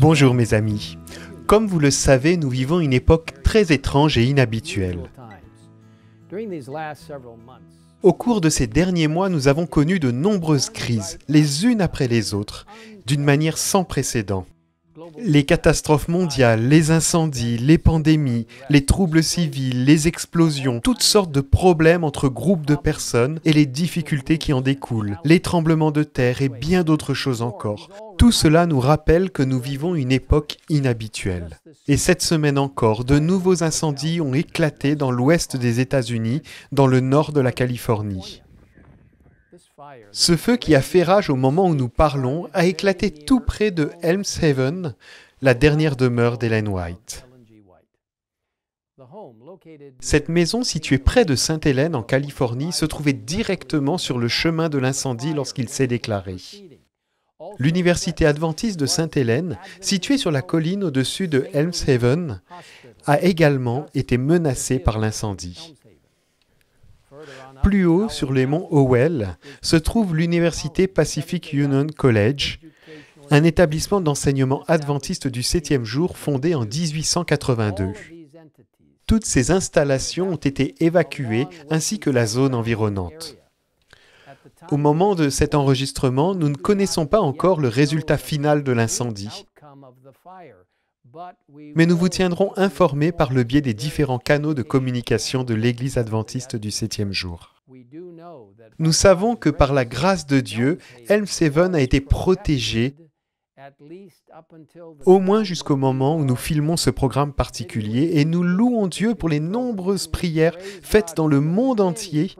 Bonjour mes amis. Comme vous le savez, nous vivons une époque très étrange et inhabituelle. Au cours de ces derniers mois, nous avons connu de nombreuses crises, les unes après les autres, d'une manière sans précédent. Les catastrophes mondiales, les incendies, les pandémies, les troubles civils, les explosions, toutes sortes de problèmes entre groupes de personnes et les difficultés qui en découlent, les tremblements de terre et bien d'autres choses encore. Tout cela nous rappelle que nous vivons une époque inhabituelle. Et cette semaine encore, de nouveaux incendies ont éclaté dans l'ouest des États-Unis, dans le nord de la Californie. Ce feu qui a fait rage au moment où nous parlons a éclaté tout près de Helmshaven, la dernière demeure d'Hélène White. Cette maison, située près de Sainte-Hélène en Californie, se trouvait directement sur le chemin de l'incendie lorsqu'il s'est déclaré. L'université adventiste de Sainte-Hélène, située sur la colline au-dessus de Elmshaven, a également été menacée par l'incendie. Plus haut, sur les monts Howell, se trouve l'Université Pacific Union College, un établissement d'enseignement adventiste du septième jour fondé en 1882. Toutes ces installations ont été évacuées ainsi que la zone environnante. Au moment de cet enregistrement, nous ne connaissons pas encore le résultat final de l'incendie. Mais nous vous tiendrons informés par le biais des différents canaux de communication de l'Église adventiste du septième jour. Nous savons que par la grâce de Dieu, Elm Seven a été protégé au moins jusqu'au moment où nous filmons ce programme particulier et nous louons Dieu pour les nombreuses prières faites dans le monde entier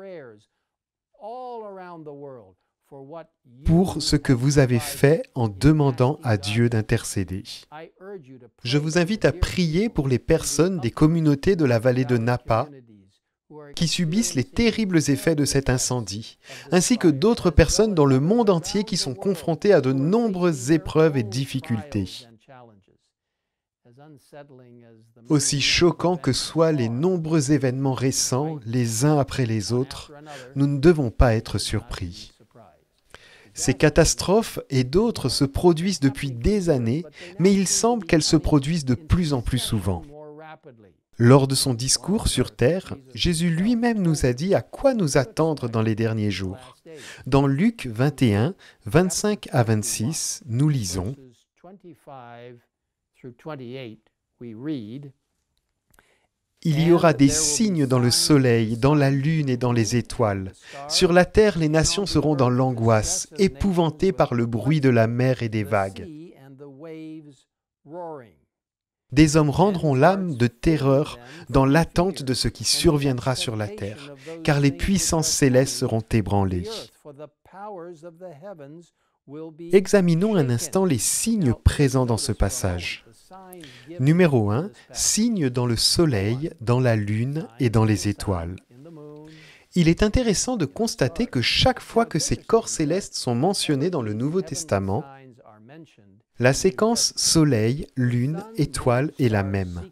pour ce que vous avez fait en demandant à Dieu d'intercéder. Je vous invite à prier pour les personnes des communautés de la vallée de Napa qui subissent les terribles effets de cet incendie, ainsi que d'autres personnes dans le monde entier qui sont confrontées à de nombreuses épreuves et difficultés. Aussi choquants que soient les nombreux événements récents, les uns après les autres, nous ne devons pas être surpris. Ces catastrophes et d'autres se produisent depuis des années, mais il semble qu'elles se produisent de plus en plus souvent. Lors de son discours sur Terre, Jésus lui-même nous a dit à quoi nous attendre dans les derniers jours. Dans Luc 21, 25 à 26, nous lisons. Il y aura des signes dans le soleil, dans la lune et dans les étoiles. Sur la terre, les nations seront dans l'angoisse, épouvantées par le bruit de la mer et des vagues. Des hommes rendront l'âme de terreur dans l'attente de ce qui surviendra sur la terre, car les puissances célestes seront ébranlées. Examinons un instant les signes présents dans ce passage. Numéro 1. Signe dans le soleil, dans la lune et dans les étoiles. Il est intéressant de constater que chaque fois que ces corps célestes sont mentionnés dans le Nouveau Testament, la séquence Soleil, Lune, Étoile est la même.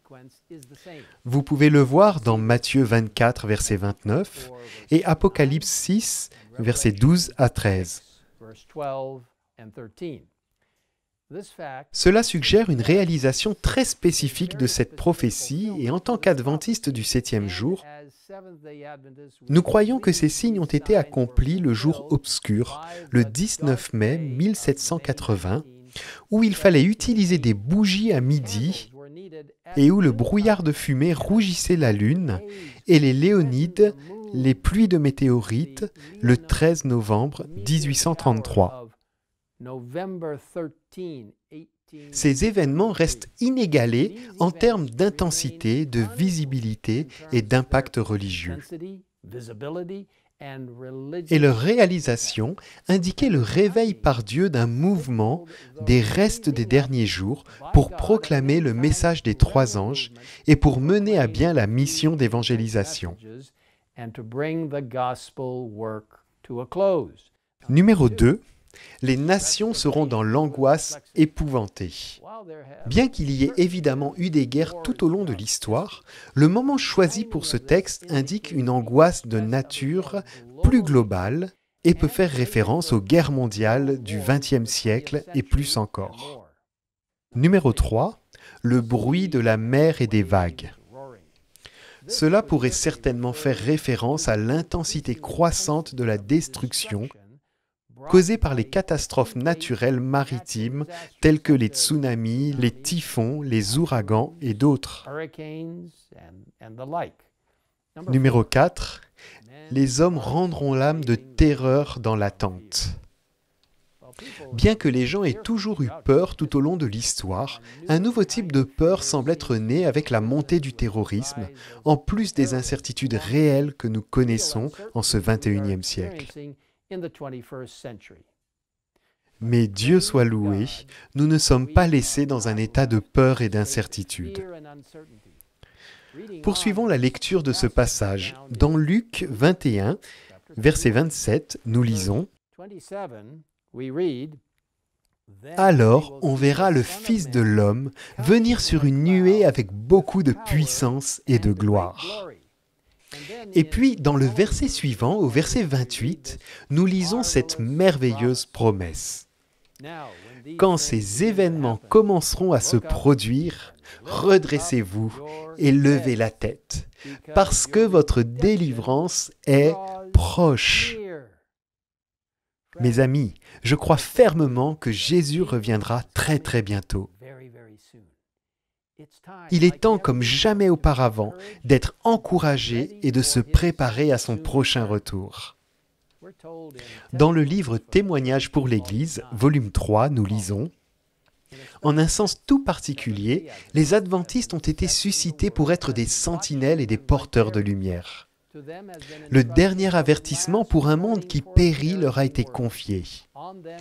Vous pouvez le voir dans Matthieu 24, verset 29 et Apocalypse 6, versets 12 à 13. Cela suggère une réalisation très spécifique de cette prophétie et en tant qu'adventiste du septième jour, nous croyons que ces signes ont été accomplis le jour obscur, le 19 mai 1780, où il fallait utiliser des bougies à midi et où le brouillard de fumée rougissait la lune et les Léonides, les pluies de météorites, le 13 novembre 1833. Ces événements restent inégalés en termes d'intensité, de visibilité et d'impact religieux. Et leur réalisation indiquait le réveil par Dieu d'un mouvement des restes des derniers jours pour proclamer le message des trois anges et pour mener à bien la mission d'évangélisation. Numéro 2. Les nations seront dans l'angoisse épouvantée. Bien qu'il y ait évidemment eu des guerres tout au long de l'histoire, le moment choisi pour ce texte indique une angoisse de nature plus globale et peut faire référence aux guerres mondiales du XXe siècle et plus encore. Numéro 3. Le bruit de la mer et des vagues. Cela pourrait certainement faire référence à l'intensité croissante de la destruction causés par les catastrophes naturelles maritimes telles que les tsunamis, les typhons, les ouragans et d'autres. Numéro 4. Les hommes rendront l'âme de terreur dans l'attente. Bien que les gens aient toujours eu peur tout au long de l'histoire, un nouveau type de peur semble être né avec la montée du terrorisme, en plus des incertitudes réelles que nous connaissons en ce 21e siècle. Mais Dieu soit loué, nous ne sommes pas laissés dans un état de peur et d'incertitude. Poursuivons la lecture de ce passage. Dans Luc 21, verset 27, nous lisons alors on verra le Fils de l'homme venir sur une nuée avec beaucoup de puissance et de gloire. Et puis, dans le verset suivant, au verset 28, nous lisons cette merveilleuse promesse. Quand ces événements commenceront à se produire, redressez-vous et levez la tête, parce que votre délivrance est proche. Mes amis, je crois fermement que Jésus reviendra très très bientôt. Il est temps comme jamais auparavant d'être encouragé et de se préparer à son prochain retour. Dans le livre Témoignages pour l'Église, volume 3, nous lisons en un sens tout particulier, les adventistes ont été suscités pour être des sentinelles et des porteurs de lumière. Le dernier avertissement pour un monde qui périt leur a été confié.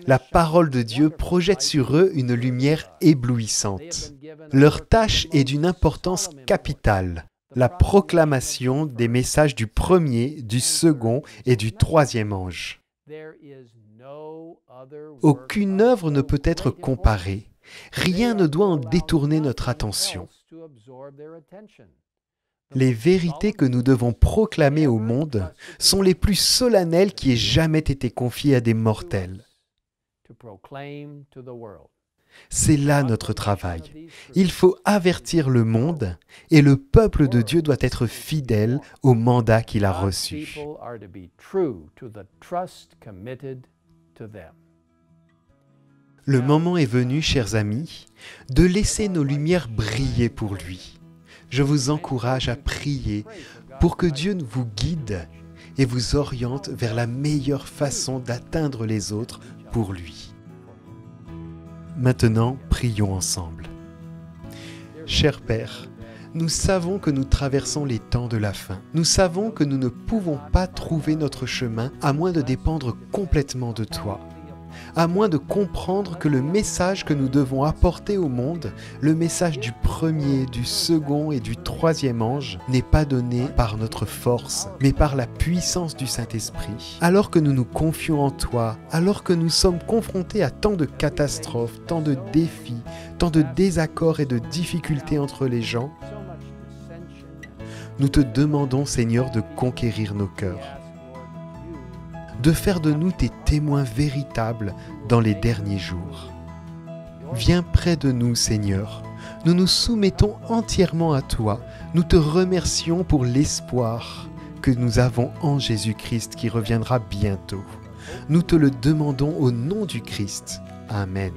La parole de Dieu projette sur eux une lumière éblouissante. Leur tâche est d'une importance capitale, la proclamation des messages du premier, du second et du troisième ange. Aucune œuvre ne peut être comparée. Rien ne doit en détourner notre attention. Les vérités que nous devons proclamer au monde sont les plus solennelles qui aient jamais été confiées à des mortels. C'est là notre travail. Il faut avertir le monde et le peuple de Dieu doit être fidèle au mandat qu'il a reçu. Le moment est venu, chers amis, de laisser nos lumières briller pour lui je vous encourage à prier pour que Dieu vous guide et vous oriente vers la meilleure façon d'atteindre les autres pour lui. Maintenant, prions ensemble. Cher Père, nous savons que nous traversons les temps de la fin. Nous savons que nous ne pouvons pas trouver notre chemin à moins de dépendre complètement de toi à moins de comprendre que le message que nous devons apporter au monde, le message du premier, du second et du troisième ange, n'est pas donné par notre force, mais par la puissance du Saint-Esprit. Alors que nous nous confions en toi, alors que nous sommes confrontés à tant de catastrophes, tant de défis, tant de désaccords et de difficultés entre les gens, nous te demandons Seigneur de conquérir nos cœurs de faire de nous tes témoins véritables dans les derniers jours. Viens près de nous, Seigneur. Nous nous soumettons entièrement à toi. Nous te remercions pour l'espoir que nous avons en Jésus-Christ qui reviendra bientôt. Nous te le demandons au nom du Christ. Amen.